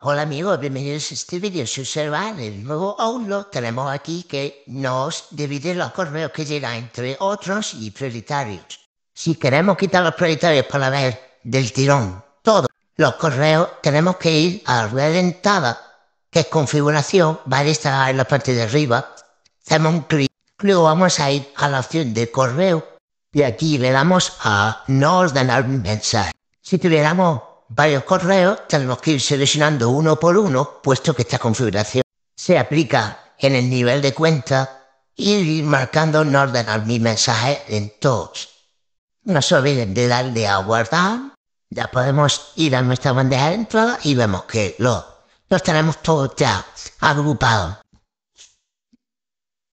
Hola amigos, bienvenidos a este vídeo. Si observan, el nuevo Outlook tenemos aquí que nos divide los correos que llegan entre otros y prioritarios. Si queremos quitar los prioritarios para ver del tirón todos los correos, tenemos que ir a la rueda que es configuración, va a estar en la parte de arriba. Hacemos un clic, luego vamos a ir a la opción de correo y aquí le damos a no ordenar mensaje. Si tuviéramos varios correos, tenemos que ir seleccionando uno por uno, puesto que esta configuración se aplica en el nivel de cuenta y ir marcando en ordenar mi mensaje en todos. No se olviden de darle a guardar. Ya podemos ir a nuestra bandeja de entrada y vemos que los, los tenemos todos ya agrupados.